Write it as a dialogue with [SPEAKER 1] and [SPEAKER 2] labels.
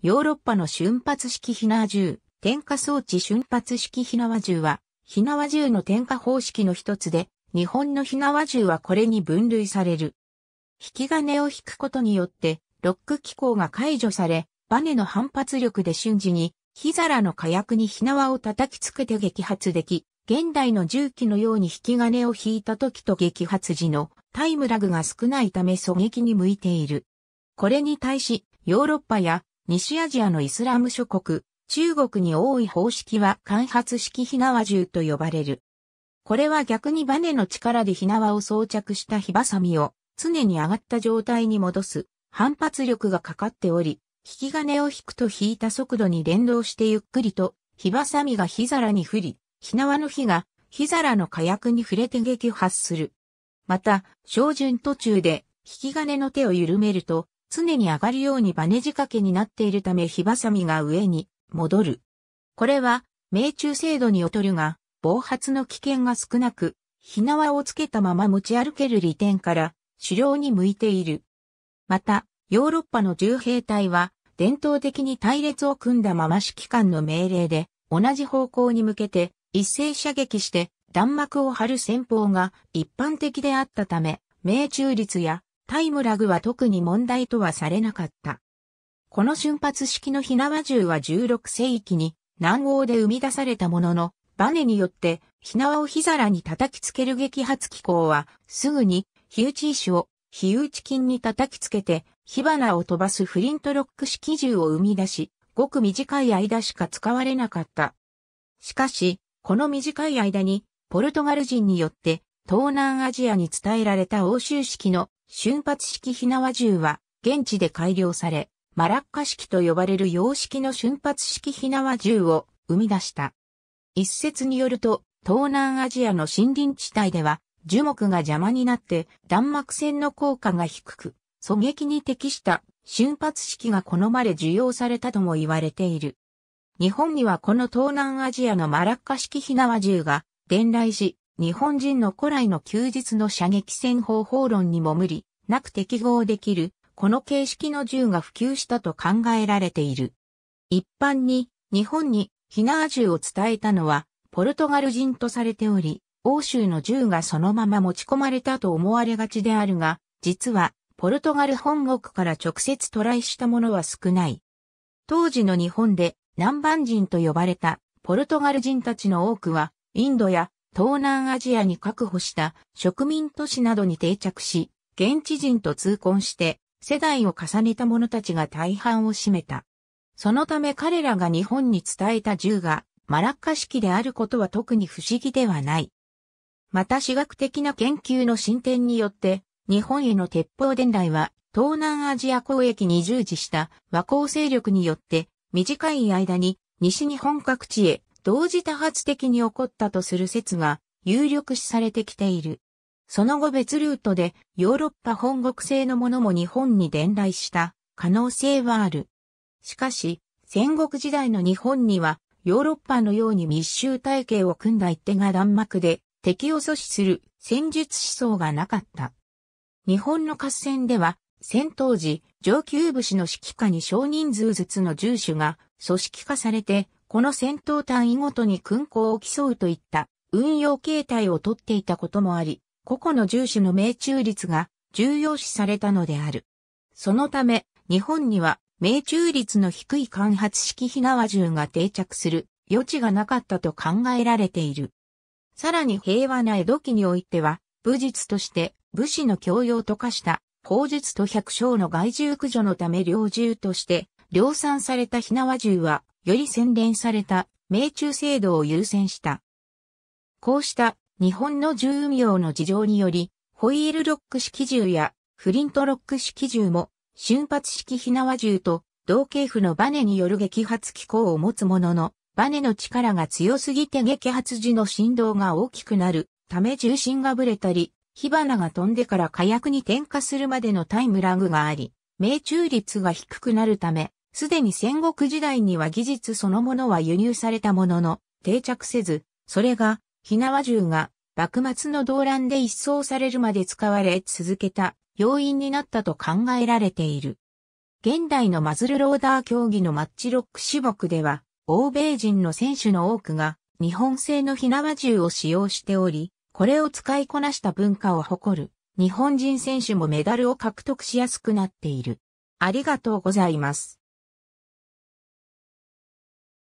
[SPEAKER 1] ヨーロッパの瞬発式火縄銃、点火装置瞬発式火縄銃は、火縄銃の点火方式の一つで、日本の火縄銃はこれに分類される。引き金を引くことによって、ロック機構が解除され、バネの反発力で瞬時に、火皿の火薬に火縄を叩きつけて撃発でき、現代の銃器のように引き金を引いた時と撃発時のタイムラグが少ないため狙撃に向いている。これに対し、ヨーロッパや西アジアのイスラム諸国、中国に多い方式は開発式火縄銃と呼ばれる。これは逆にバネの力で火縄を装着した火バサミを常に上がった状態に戻す反発力がかかっており、引き金を引くと引いた速度に連動してゆっくりと火バサミが火皿に降り、火縄の火が火皿の火薬に触れて撃破する。また、照準途中で引き金の手を緩めると常に上がるようにバネ仕掛けになっているため火ばさみが上に戻る。これは命中精度に劣るが、暴発の危険が少なく、火縄をつけたまま持ち歩ける利点から狩猟に向いている。また、ヨーロッパの銃兵隊は伝統的に隊列を組んだまま指揮官の命令で同じ方向に向けて一斉射撃して弾幕を張る戦法が一般的であったため、命中率やタイムラグは特に問題とはされなかった。この瞬発式の火縄銃は16世紀に南欧で生み出されたものの、バネによって火縄を火皿に叩きつける激発機構は、すぐに火打ち石を火打ち金に叩きつけて火花を飛ばすフリントロック式銃を生み出し、ごく短い間しか使われなかった。しかし、この短い間にポルトガル人によって東南アジアに伝えられた欧州式の瞬発式火縄銃は、現地で改良され、マラッカ式と呼ばれる洋式の瞬発式火縄銃を生み出した。一説によると、東南アジアの森林地帯では、樹木が邪魔になって弾幕戦の効果が低く、狙撃に適した瞬発式が好まれ受容されたとも言われている。日本にはこの東南アジアのマラッカ式火縄銃が伝来し、日本人の古来の休日の射撃戦方法論にも無理なく適合できる、この形式の銃が普及したと考えられている。一般に日本にナー銃を伝えたのはポルトガル人とされており、欧州の銃がそのまま持ち込まれたと思われがちであるが、実はポルトガル本国から直接渡来したものは少ない。当時の日本で南蛮人と呼ばれたポルトガル人たちの多くはインドや東南アジアに確保した植民都市などに定着し、現地人と通婚して世代を重ねた者たちが大半を占めた。そのため彼らが日本に伝えた銃がマラッカ式であることは特に不思議ではない。また私学的な研究の進展によって、日本への鉄砲伝来は東南アジア交易に従事した和光勢力によって短い間に西日本各地へ同時多発的に起こったとする説が有力視されてきている。その後別ルートでヨーロッパ本国製のものも日本に伝来した可能性はある。しかし、戦国時代の日本にはヨーロッパのように密集体系を組んだ一手が弾幕で敵を阻止する戦術思想がなかった。日本の合戦では戦闘時上級武士の指揮下に少人数ずつの従守が組織化されてこの戦闘単位ごとに勲功を競うといった運用形態をとっていたこともあり、個々の重視の命中率が重要視されたのである。そのため、日本には命中率の低い間発式火縄銃が定着する余地がなかったと考えられている。さらに平和な江戸期においては、武術として武士の教養と化した砲術と百姓の害獣駆除のため猟銃として量産された火縄銃はより洗練された命中精度を優先した。こうした日本の重運用の事情により、ホイールロック式銃やフリントロック式銃も瞬発式火縄銃と同系譜のバネによる撃発機構を持つものの、バネの力が強すぎて撃発時の振動が大きくなるため重心がぶれたり、火花が飛んでから火薬に点火するまでのタイムラグがあり、命中率が低くなるため、すでに戦国時代には技術そのものは輸入されたものの、定着せず、それが、火縄銃が、幕末の動乱で一掃されるまで使われ続けた要因になったと考えられている。現代のマズルローダー競技のマッチロック種目では、欧米人の選手の多くが日本製の火縄銃を使用しており、これを使いこなした文化を誇る日本人選手もメダルを獲得しやすくなっている。ありがとうございます。